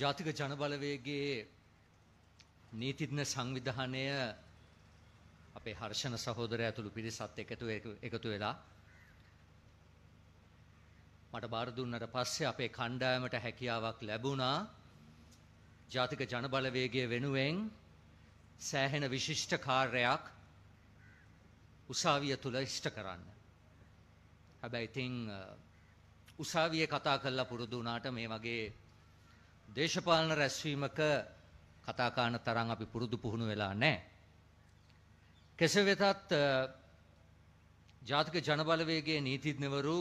ජාතික ජනබලවේගේ නීතිඥ සංවිධානය අපේ හර්ෂණ සහෝදරය ඇතුළු පිරිසත් එකතු එකතු වෙලා මට බාර දුන්නට පස්සේ අපේ කණ්ඩායමට හැකියාවක් ලැබුණා ජාතික ජනබලවේගය වෙනුවෙන් සෑහෙන විශිෂ්ට කාර්යයක් උසාවිය තුළ ඉෂ්ට කරන්න. හැබැයි ඉතින් උසාවිය කතා කරලා පුරුදු වුණාට මේ වගේ දේශපාලන රැස්වීමක කතාකාන තරම් අපි පුරුදු පුහුණු වෙලා නැහැ. කෙසේ වෙතත් ජාතික ජනබලවේගයේ නීතිඥවරු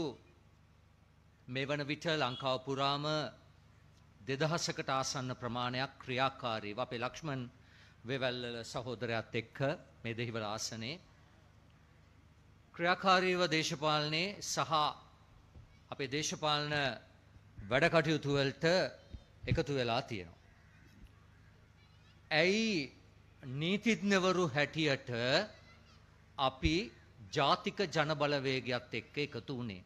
මේ වන විට ලංකාව පුරාම දෙදහසකට ආසන්න ප්‍රමාණයක් ක්‍රියාකාරීව අපේ ලක්ෂ්මන් වේවැල්ල සහෝදරයාත් එක්ක මේ දෙහිවල ආසනයේ ක්‍රියාකාරීව දේශපාලනයේ සහ අපේ දේශපාලන වැඩ කටයුතු වලට එකතු වෙලා තියෙනවා. ඇයි නීතිඥවරු හැටියට අපි ජාතික ජනබලවේගයත් එක්ක එකතු වුණේ?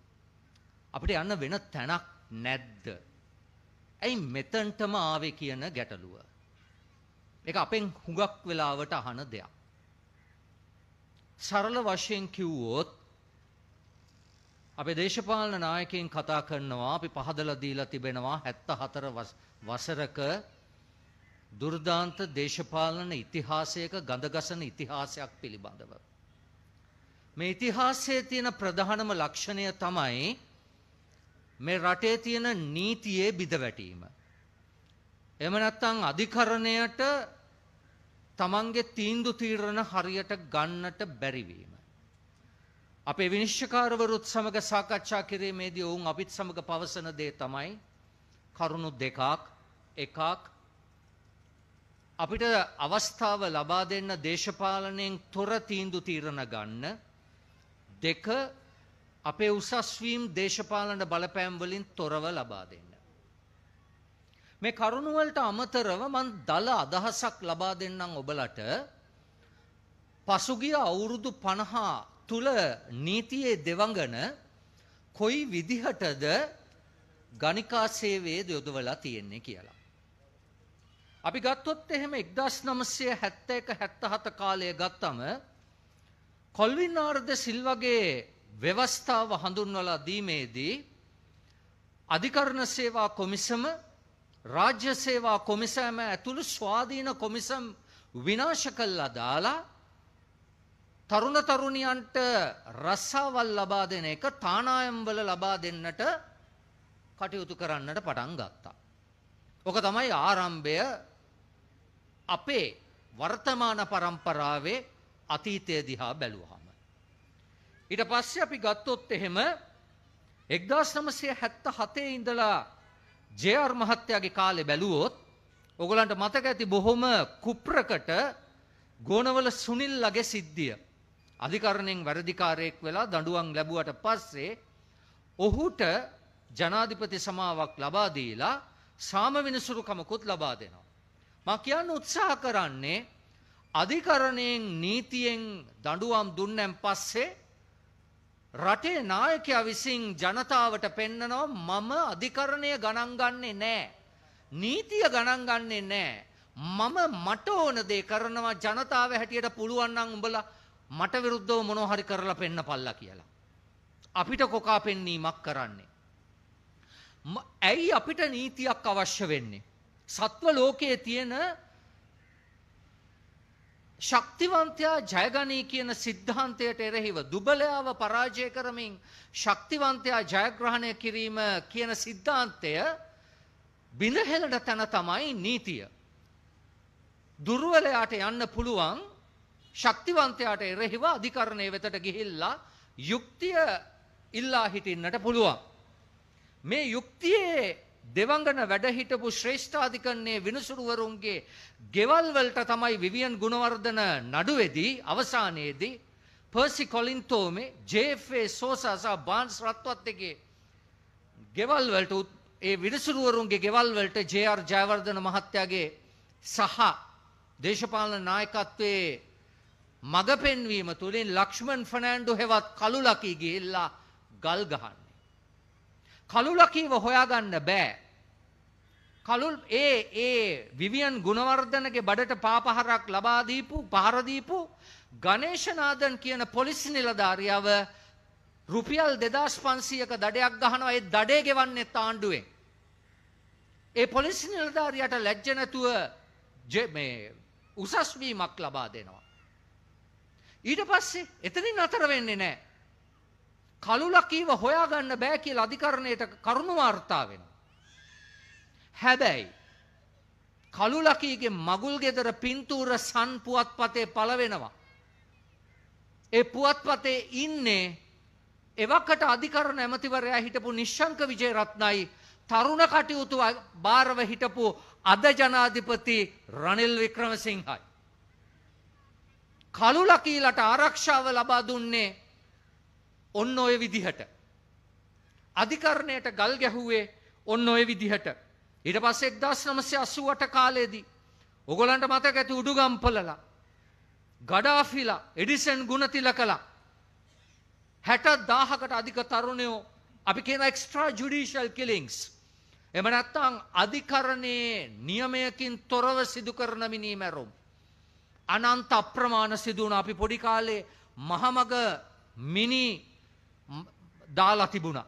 අපිට යන්න වෙන තැනක් නැද්ද? ඇයි මෙතනටම ආවේ කියන ගැටලුව. ඒක අපෙන් හුඟක් වෙලාවට අහන දෙයක්. සරල වශයෙන් කිව්වොත් අපේ දේශපාලන නායකයින් කතා කරනවා අපි පහදලා දීලා තිබෙනවා 74 වසරක දුර්දාන්ත දේශපාලන ඉතිහාසයක ගඳගසන ඉතිහාසයක් පිළිබඳව. මේ ඉතිහාසයේ තියෙන ප්‍රධානම ලක්ෂණය තමයි මේ රටේ තියෙන නීතියේ බිඳවැටීම. එහෙම නැත්නම් අධිකරණයට තමන්ගේ තීන්දුව තීරණ හරියට ගන්නට බැරිවීම. අපේ විනිශ්චකාරවරුත් සමග සාකච්ඡා කිරීමේදී ඔවුන් අපිත් සමග පවසන දේ තමයි කරුණු දෙකක් එකක් අපිට අවස්ථාව ලබා දෙන්න දේශපාලනයෙන් තොර තීන්දුව තීරණ ගන්න දෙක අපේ උසස් වීම් දේශපාලන බලපෑම් වලින් තොරව ලබා දෙන්න මේ කරුණ වලට අමතරව මම දල අදහසක් ලබා දෙන්නම් ඔබලට පසුගිය අවුරුදු 50 තුල නීතියේ දෙවඟන කොයි විදිහටද ගණිකා සේවයේ යොදවලා තියෙන්නේ කියලා. අපි ගත්තොත් එහෙම 1971 77 කාලය ගත්තම කොල්වින් ආර්ද සිල්වගේ ව්‍යවස්ථාව හඳුන්වලා දීමේදී අධිකරණ සේවා කොමිසම රාජ්‍ය සේවා කොමිසම ඇතුළු ස්වාධීන කොමිසම් විනාශ කළා දාලා තරුණ තරුණියන්ට රසවල් ලබා දෙන එක තානායම්වල ලබා දෙන්නට කටයුතු කරන්නට පටන් ගත්තා. ඕක තමයි ආරම්භය අපේ වර්තමාන પરම්පරාවේ අතීතය දිහා බැලුවහම. ඊට පස්සේ අපි ගත්තොත් එහෙම 1977 ඉඳලා ජේ.ආර් මහත්තයාගේ කාලේ බැලුවොත් ඔයගලන්ට මතක ඇති බොහොම කුප්‍රකට ගෝනවල සුනිල්ලගේ සිද්ධිය. අධිකරණයෙන් වැරදිකාරයෙක් වෙලා දඬුවම් ලැබුවට පස්සේ ඔහුට ජනාධිපති සමාවක් ලබා දීලා සාම විනිසුරුකමකුත් ලබා දෙනවා. මා කියන්න උත්සාහ කරන්නේ අධිකරණයෙන් නීතියෙන් දඬුවම් දුන්නන් පස්සේ රටේ නායකයා විසින් ජනතාවට පෙන්නනවා මම අධිකරණය ගණන් ගන්නේ නැහැ. නීතිය ගණන් ගන්නේ නැහැ. මම මට ඕන දේ කරනවා ජනතාව හැටියට පුළුවන් නම් උඹලා මට විරුද්ධව මොනෝ හරි කරලා පෙන්න පල්ලා කියලා. අපිට කොකා පෙන්වීමක් කරන්නේ. ඇයි අපිට නීතියක් අවශ්‍ය වෙන්නේ. සත්ව ලෝකයේ තියෙන ශක්තිවන්තයා ජයගනී කියන සිද්ධාන්තයට එරෙහිව දුබලයාව පරාජය කරමින් ශක්තිවන්තයා ජයග්‍රහණය කිරීම කියන සිද්ධාන්තය බිඳහෙළට තැන තමයි නීතිය. දුර්වලයාට යන්න පුළුවන් ශක්තිවන්තයාට එරෙහිව අධිකරණය වෙතට ගිහිල්ලා යුක්තිය ඉල්ලා හිටින්නට පුළුවන්. මේ යුක්තියේ දෙවඟන වැඩහිටපු ශ්‍රේෂ්ඨාධිකරණයේ විනිසුරුවරුන්ගේ ගෙවල් වලට තමයි විවියන් ගුණවර්ධන නඩුවේදී අවසානයේදී පර්සි කොලින්තෝමේ ජේ.ෆේ සෝසා සහ බාන්ස් රත්වත්ගේ ගෙවල් වලට ඒ විනිසුරුවරුන්ගේ ගෙවල් වලට ජේ.ආර් ජයවර්ධන මහත්තයාගේ සහ දේශපාලන නායකත්වයේ මග පෙන්වීම තුළින් ලක්ෂ්මන් ෆනෑන්ඩු හෙවත් කළුලකී ගිහිල්ලා ගල් ගහන්නේ. කළුලකීව හොයාගන්න බෑ. කලුල් ඒ ඒ විවියන් ගුණවර්ධනගේ බඩට පාපහරක් ලබාදීපු පහරදීපු ගනේශනාදන් කියන පොලිසි නිලධාරියාව රුපියල් දෙදස් පන්සියක දඩයක් ගහනවා ඒ දඩේ ගෙවන්නෙත් ආණ්ඩුවෙන්. ඒ පොලිසි නිලධාරියට ලැජ්ජනැතුව උසස්වීමක් ලබා දෙනවා. ඊට පස්සේ එතනින් අතර වෙන්නේ නැහැ. කලුලකීව හොයාගන්න බෑ කියලා අධිකරණයට කරුණු වාර්තා වෙනවා. හැබැයි කලුලකීගේ මගුල් ගෙදර පින්තූර සන් පුවත්පතේ පළවෙනවා. ඒ පුවත්පතේ ඉන්නේ එවකට අධිකරණ ඇමතිවරයා හිටපු නිශ්ශංක විජේරත්නයි තරුණ කටයුතු භාරව හිටපු අද ජනාධිපති රනිල් වික්‍රමසිංහයි. කළු ලකීලට ආරක්ෂාව ලබා දුන්නේ ඔන්න ඔය විදිහට. අධිකරණයට ගල් ගැහුවේ ඔන්න ඔය විදිහට. ඊට පස්සේ 1988 කාලේදී ඔගලන්ට මතක ඇති උඩුගම්පලලා ගඩාෆිලා එඩිසන් ගුණතිලකලා 60000කට අධික තරුණයෝ අපි කියන එක්ස්ට්‍රා ජුඩිෂල් කිලින්ග්ස් එම නැත්නම් අධිකරණයේ නියමයකින් තොරව සිදු කරන මිනීමැරුම් අනන්ත අප්‍රමාණ සිදුවන අපි පොඩි කාලේ මහමග මිනි දාලා තිබුණා.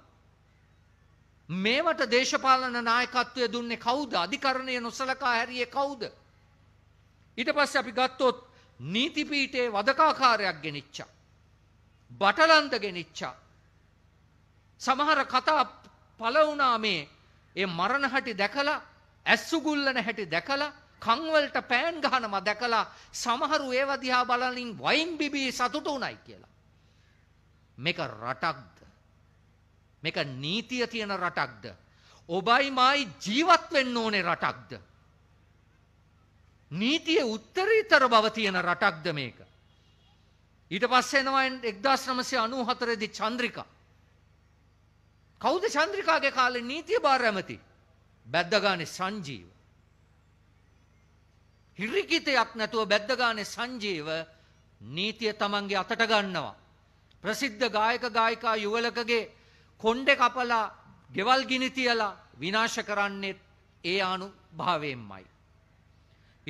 මේවට දේශපාලන නායකත්වය දුන්නේ කවුද? අධිකරණය නොසලකා හැරියේ කවුද? ඊට පස්සේ අපි ගත්තොත් නීති පීඨයේ වදකාකාරයක් ගෙනිච්චා. බටලන්ද ගෙනිච්චා. සමහර කතා පළ වුණා මේ ඒ මරණ හැටි දැකලා ඇස්සුගුල්ලන හැටි දැකලා කන් වලට පෑන් ගහනවා දැකලා සමහරු ඒව දිහා බලනින් වයින් බිබී සතුටු උනායි කියලා. මේක රටක්ද? මේක නීතිය තියෙන රටක්ද? ඔබයි මායි ජීවත් වෙන්න ඕනේ රටක්ද? නීතියේ උත්තරීතර බව තියෙන රටක්ද මේක? ඊට පස්සේ එනවා 1994 දී චන්ද්‍රිකා. කවුද චන්ද්‍රිකාගේ කාලේ නීතිය බාර ඇමති? බැද්දගානේ සංජීව. හිරිකිතයක් නැතුව බැද්දගානේ සංජීව නීතිය තමන්ගේ අතට ගන්නවා. ප්‍රසිද්ධ ගායක ගායිකා යුවලකගේ කොණ්ඩෙ කපලා ගෙවල් ගිනි තියලා විනාශ කරන්නෙත් ඒ ආනු භාවයෙන්මයි.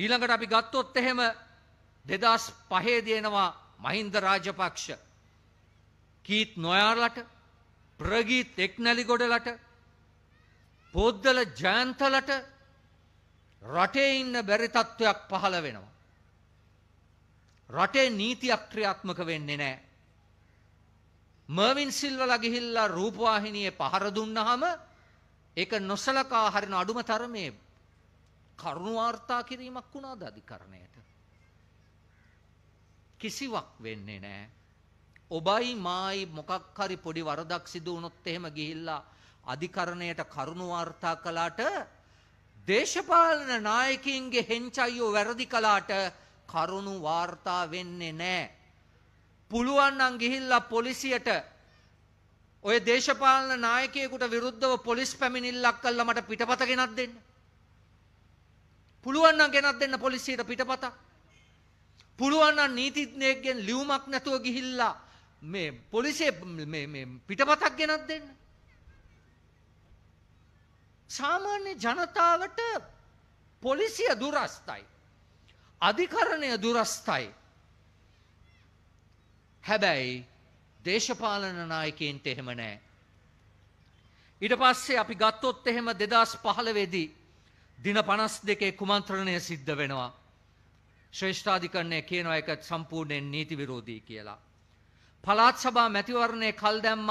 ඊළඟට අපි ගත්තොත් එහෙම 2005 දෙනවා මහින්ද රාජපක්ෂ කීත් නොයාලට ප්‍රගීත් එක්නැලිගොඩලට පොද්දල ජයන්තලට රටේ ඉන්න බැරි තත්ත්වයක් පහළ වෙනවා. රටේ නීතියක් ක්‍රියාත්මක වෙන්නේ නැහැ. මර්වින් සිල්වලා ගිහිල්ලා රූපවාහිනියේ පහර දුන්නාම ඒක නොසලකා හරින අඩුම තරමේ කරුණාර්ථා කිරීමක් වුණාද අධිකරණයට? කිසිවක් වෙන්නේ නැහැ. ඔබයි මායි මොකක් හරි පොඩි වරදක් සිදු වුණොත් එහෙම ගිහිල්ලා අධිකරණයට කරුණාර්ථා කළාට දේශපාලන නායකින්ගේ හෙංචයියෝ වැරදි කළාට කරුණු වාර්තා වෙන්නේ නෑ. පුළුවන් නම් ගිහිල්ලා පොලිසියට ඔය දේශපාලන නායකයෙකුට විරුද්ධව පොලිස් පැමිණිල්ලක් කළා මට පිටපත ගෙනත් දෙන්න. පුළුවන් නම් ගෙනත් දෙන්න පොලිසියට පිටපත. පුළුවන් නම් නීතිඥයෙක්ගෙන් ලියුමක් නැතුව ගිහිල්ලා මේ පොලිසිය මේ මේ පිටපතක් ගෙනත් දෙන්න. සාමාන්‍ය ජනතාවට පොලිසිය දුරස්ථයි. අධිකරණය දුරස්ථයි. හැබැයි දේශපාලන නායකයන්ට එහෙම නෑ. ඊට පස්සේ අපි ගත්තොත් එහෙම දෙදස් පහළවෙදී දින පනස් දෙකේ කුමන්ත්‍රණය සිද්ධ වෙනවා. ශ්‍රේෂ්ඨාධිකරණය කියනවා එක සම්පූර්ණයෙන් නීති විරෝධී කියලා. පලාත් සභා මැතිවරණය කල් දැම්ම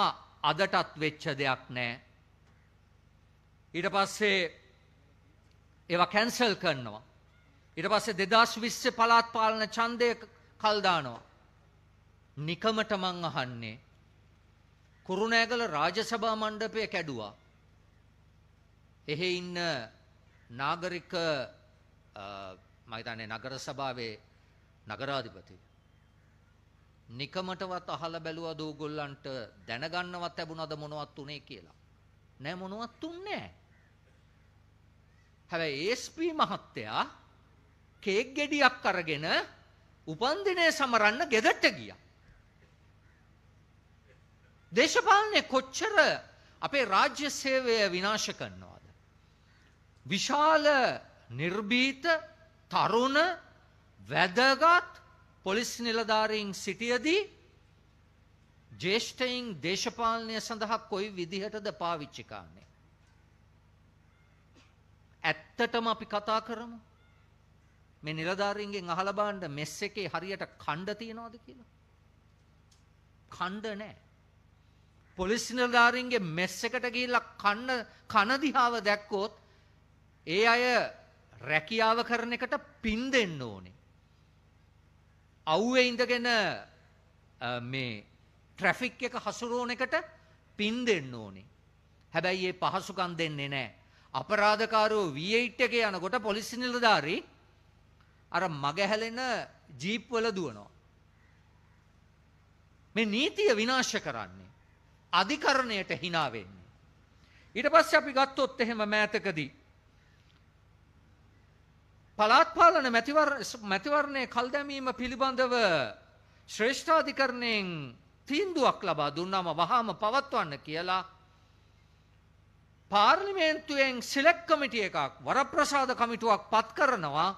අදටත් වෙච්ච දෙයක් නෑ. ඊට පස්සේ ඒවා කැන්සල් කරනවා. ඊට පස්සේ දෙදස් විස්ස පලාත් පාලන චන්දය කල්දානවා. නිකමට මං අහන්නේ කුරුණෑගල රාජසභා මණ්ඩපය කැඩුවා. එහෙ ඉන්න නාගරික මහිතන්නේ නගර සභාවේ නගරාධිපති. නිකමටවත් අහල බැලුවද ඕගොල්ලන්ට දැනගන්නවත් ලැබුණද මොනවත් උනේ කියලා. නෑ මොනවත් දුන්නේ නෑ. හැබැයි ASP මහත්තයා කේක් ගෙඩියක් අරගෙන උපන්දිනය සමරන්න ගෙදරට ගියා. දේශපාලනේ කොච්චර අපේ රාජ්‍ය සේවය විනාශ කරනවද? විශාල නිර්භීත තරුණ වැදගත් පොලිස් නිලධාරීන් සිටියදී ජේෂ්ඨයින් දේශපාලනය සඳහා කොයි විදිහටද පාවිච්චි කරන්නේ. ඇත්තටම අපි කතා කරමු. මේ නිලධාරීන්ගෙන් අහලා බලන්න මෙස් එකේ හරියට ඛණ්ඩ තියනවද කියලා. ඛණ්ඩ නැහැ. පොලිස් නිලධාරීන්ගේ මෙස් එකට ගිහිල්ලා කන්න කන දිහාව දැක්කොත් ඒ අය රැකියාව කරන එකට පින් දෙන්න ඕනේ. අවුවේ ඉඳගෙන මේ ට්‍රැෆික් එක හසුරුවන එකට පින් දෙන්න ඕනේ. හැබැයි ඒ පහසුකම් දෙන්නේ නැහැ. අපරාධකාරෝ V8 එකේ යනකොට පොලිස් නිලධාරි අර මග හැලෙන ජීප් වල දුවනවා. මේ නීතිය විනාශ කරන්නේ අධිකරණයට hina වෙන්නේ. ඊට පස්සේ අපි ගත්තොත් එහෙම මෑතකදී පළාත් පාලන මැතිවරණයේ කල් දැමීම පිළිබඳව ශ්‍රේෂ්ඨාධිකරණයෙන් තීන්දුවක් ලබා දුන්නම වහාම පවත්වන්න කියලා පාර්ලිමේන්තුවෙන් සිලෙක් කමිටිය එකක් වරප්‍රසාද කමිටුවක් පත් කරනවා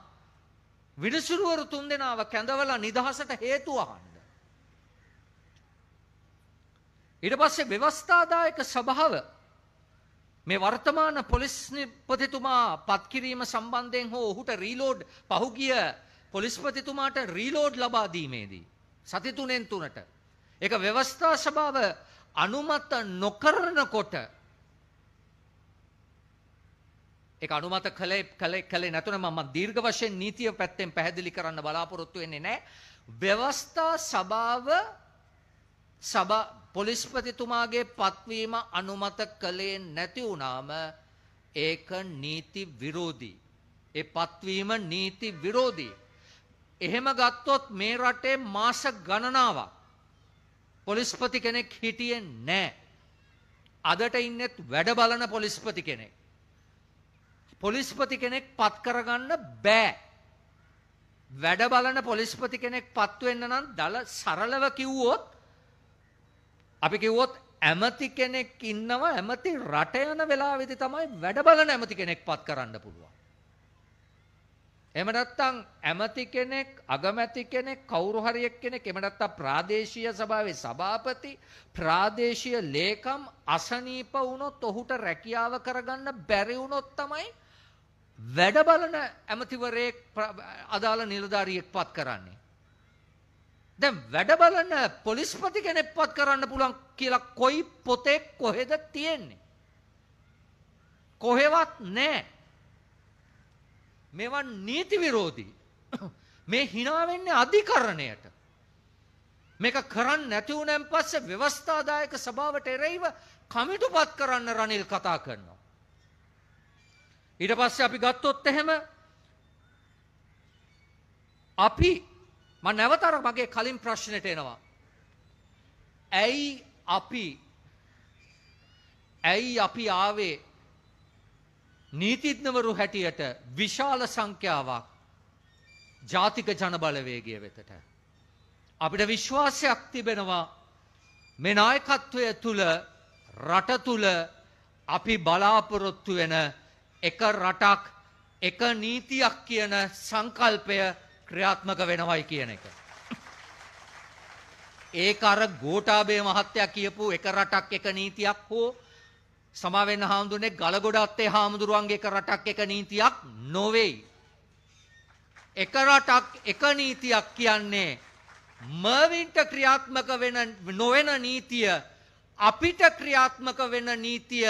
විනිසුරුවරු තුන් දෙනාව කැඳවලා නිදහසට හේතුවහන්න. ඉඩ පස්සේ ව්‍යවස්ථාදායක සභාව මේ වර්තමාන පොලිස් නිපතිතුමා පත්කිරීම සම්බන්ධයෙන් හෝ ඔහුට රීලෝඩ් පහුගිය පොලිස්පතිතුමාට රීලෝඩ් ලබා දීමේදී සති තුනෙන් තුනට ඒක ව්‍යවස්ථා සභාව අනුමත නොකරනකොට ඒක අනුමත කළේ කළේ කළේ නැතුණම මම දීර්ඝ වශයෙන් නීතිය පැත්තෙන් පැහැදිලි කරන්න බලාපොරොත්තු වෙන්නේ නැහැ. ව්‍යවස්ථා සභාව සභා පොලිස්පතිතුමාගේ පත්වීම අනුමත කළේ නැති වුණාම ඒක නීති විරෝධී. ඒ පත්වීම නීති විරෝධී. එහෙම ගත්තොත් මේ රටේ මාස ගණනාවක් පොලිස්පති කෙනෙක් හිටියේ නැහැ. අදට ඉන්නෙත් වැඩ බලන පොලිස්පති කෙනෙක්. පොලිස්පති කෙනෙක් පත් කරගන්න බෑ. වැඩ බලන පොලිස්පති කෙනෙක් පත් වෙන්න නම් දල සරලව කිව්වොත් අපි කිව්වොත් ඇමති කෙනෙක් ඉන්නවා ඇමති රට යන වෙලාවෙදි තමයි වැඩ බලන ඇමති කෙනෙක් පත් කරන්න පුළුවන්. එහෙම නැත්නම් ඇමති කෙනෙක් අගමැති කෙනෙක් කවුරු හරි එක්කෙනෙක් එහෙම නැත්නම් ප්‍රාදේශීය සභාවේ සභාපති ප්‍රාදේශීය ලේකම් අසනීප වුණොත් ඔහුට රැකියාව කරගන්න බැරි වුණොත් තමයි වැඩ බලන ඇමතිවරයෙක් අදාළ නිලධාරියෙක් පත් කරන්නේ. දැන් වැඩ බලන පොලිස්පති කෙනෙක් පත් කරන්න පුළුවන් කියලා කොයි පොතේ කොහෙද තියෙන්නේ? කොහෙවත් නැහැ. මේවා නීති විරෝධී. මේ hina වෙන්නේ අධිකරණයට. මේක කරන්න නැති වුණාන් පස්සේ ව්‍යවස්ථාදායක සභාවට එරෙහිව කමිටුපත් කරන්න රනිල් කතා කරනවා. ඊට පස්සේ අපි ගත්තොත් එහෙම අපි මම නැවතර මගේ කලින් ප්‍රශ්නෙට එනවා. ඇයි අපි ඇයි අපි ආවේ නීතිඥවරු හැටියට විශාල සංඛ්‍යාවක් ජාතික ජනබලවේගය වෙතට අපිට විශ්වාසයක් තිබෙනවා මේ නායකත්වය තුල රට තුල අපි බලාපොරොත්තු වෙන එක රටක් එක නීතියක් කියන සංකල්පය ක්‍රියාත්මක වෙනවයි කියන එක. ඒක අර ගෝඨාභය මහත්තයා කියපු එක රටක් එක නීතියක් හෝ සමාවෙන්න හාමුදුරනේ ගලගොඩ අත්තේ හාමුදුරුවන්ගේ එක රටක් එක නීතියක් නොවේයි. එක රටක් එක නීතියක් කියන්නේ මර්වින්ට ක්‍රියාත්මක වෙන නොවන නීතිය අපිට ක්‍රියාත්මක වෙන නීතිය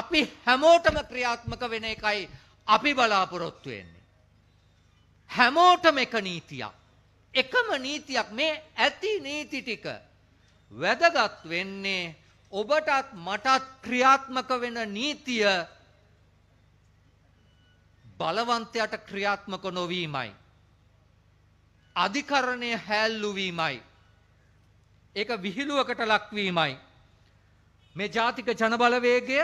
අපි හැමෝටම ක්‍රියාත්මක වෙන එකයි අපි බලාපොරොත්තු වෙන්නේ. හැමෝටම එක නීතියක්. එකම නීතියක් මේ ඇති නීති ටික වැදගත් වෙන්නේ ඔබටත් මටත් ක්‍රියාත්මක වෙන නීතිය බලවන්තයට ක්‍රියාත්මක නොවීමයි. අධිකරණය හැල්ලු වීමයි. ඒක විහිළුවකට ලක්වීමයි. මේ ජාතික ජනබලවේගය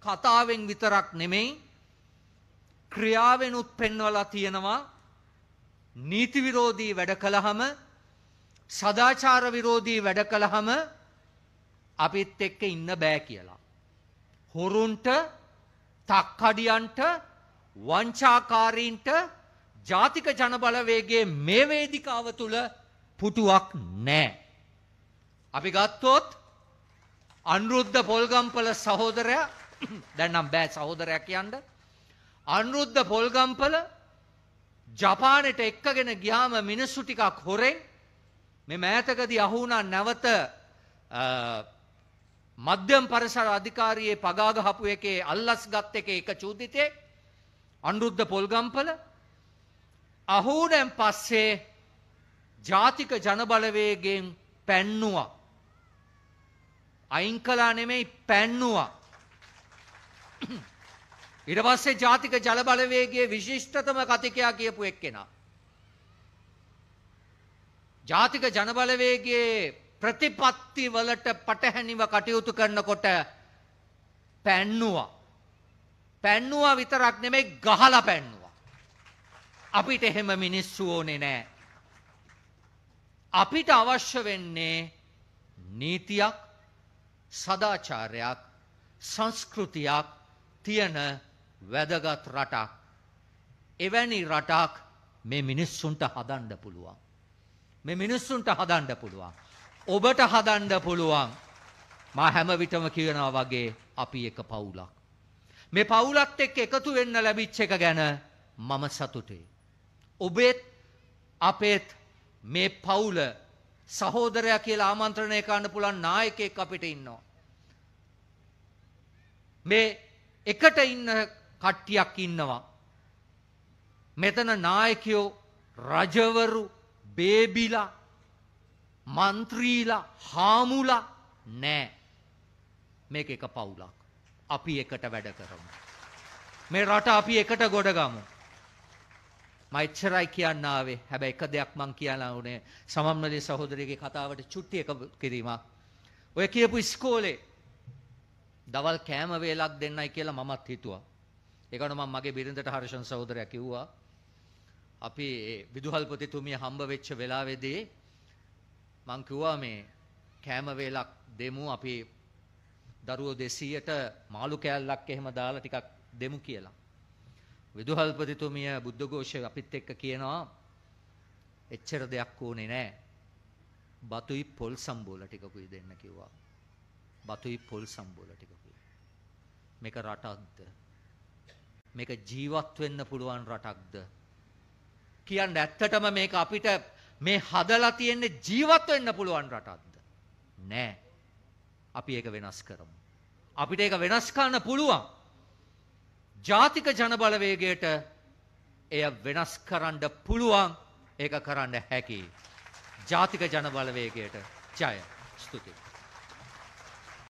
කතාවෙන් විතරක් නෙමෙයි ක්‍රියාවෙනුත් පෙන්වලා තියෙනවා නීති විරෝධී වැඩ කළහම සදාචාර විරෝධී වැඩ කළහම අපිත් එක්ක ඉන්න බෑ කියලා. හොරුන්ට තක්කඩියන්ට වංචාකාරීන්ට ජාතික ජනබලවේගේ මේ වේදිකාව තුල පුටුවක් නැහැ. අපි ගත්තොත් අනුරුද්ධ පොල්ගම්පල සහෝදරයා දැන් නම් බෑ සහෝදරයා කියන්න. අනුරුද්ධ පොල්ගම්පල ජපානෙට එක්කගෙන ගියාම මිනිස්සු ටිකක් හොරෙන් මේ මෑතකදී අහු වුණා නැවත මධ්‍යම පරිසර අධිකාරියේ පගා ගහපු එකේ අල්ලස් ගත් එකේ එක චූදිතේ අනුරුද්ධ පොල්ගම්පල අහුණෙන් පස්සේ ජාතික ජනබලවේගෙන් පැන්නුවා අයින් කළා නෙමෙයි පැන්නුවා ඊට පස්සේ ජාතික ජලබලවේගයේ විශිෂ්ටතම කතිකයා කියපු එක්කෙනා ජාතික ජනබලවේගයේ ප්‍රතිපත්ති වලට පටහැනිව කටයුතු කරනකොට පැන්නුවා. පැන්නුවා විතරක් නෙමෙයි ගහලා පැන්නුවා. අපිට එහෙම මිනිස්සු ඕනේ නෑ. අපිට අවශ්‍ය වෙන්නේ නීතියක් සදාචාරයක් සංස්කෘතියක් තියෙන වැදගත් රටක්. එවැනි රටක් මේ මිනිස්සුන්ට හදන්ඩ පුළුවන්. මේ මිනිස්සුන්ට හදන්ඩ පුළුවන්. ඔබට හදන්න පුළුවන්. මා හැම විටම කියනවා වගේ අපි එක පවුලක්. මේ පවුලත් එක්ක එකතු වෙන්න ලැබිච්ච එක ගැන මම සතුටුයි. ඔබෙත් අපෙත් මේ පවුල සහෝදරයා කියලා ආමන්ත්‍රණය කරන්න පුළුවන් නායකයෙක් අපිට ඉන්නවා. මේ එකට ඉන්න කට්ටියක් ඉන්නවා. මෙතන නායකයෝ රජවරු බේබිලා මන්ත්‍රීලා හාමුලා නෑ මේක එක පවුලක් අපි එකට වැඩ කරමු මේ රට අපි එකට ගොඩගමු මයිච්චරයි කියන්න ආවේ හැබැයි එක දෙයක් මං කියන්න උනේ සමම්මලේ සහෝදරයගේ කතාවට චුට්ටි එක කිරීමක් ඔය කියපු ඉස්කෝලේ දවල් කෑම වේලක් දෙන්නයි කියලා මමත් හිතුවා ඒකට මම මගේ බිරිඳට හර්ෂන් සහෝදරයා කිව්වා අපි විදුහල්පතිතුමිය හම්බ වෙච්ච වෙලාවේදී මං කිව්වා මේ කෑම වේලක් දෙමු අපි දරුවෝ 200ට මාළු කෑල්ලක් එහෙම දාලා ටිකක් දෙමු කියලා. විදුහල්පතිතුමිය බුද්ධඝෝෂ අපිත් එක්ක කියනවා එච්චර දෙයක් ඕනේ නෑ. බතුයි පොල් සම්බෝල ටිකකුයි දෙන්න කිව්වා. බතුයි පොල් සම්බෝල ටිකකුයි. මේක රටක්ද? මේක ජීවත් වෙන්න පුළුවන් රටක්ද? කියන්න ඇත්තටම මේක අපිට මේ හදලා තියෙන්නේ ජීවත් වෙන්න පුළුවන් රටක්ද? නෑ. අපි ඒක වෙනස් කරමු. අපිට ඒක වෙනස් කරන්න පුළුවන්. ජාතික ජනබලවේගයට එය වෙනස් කරන්න පුළුවන්. ඒක කරන්න හැකි. ජාතික ජනබලවේගයට ජය. ස්තුතියි.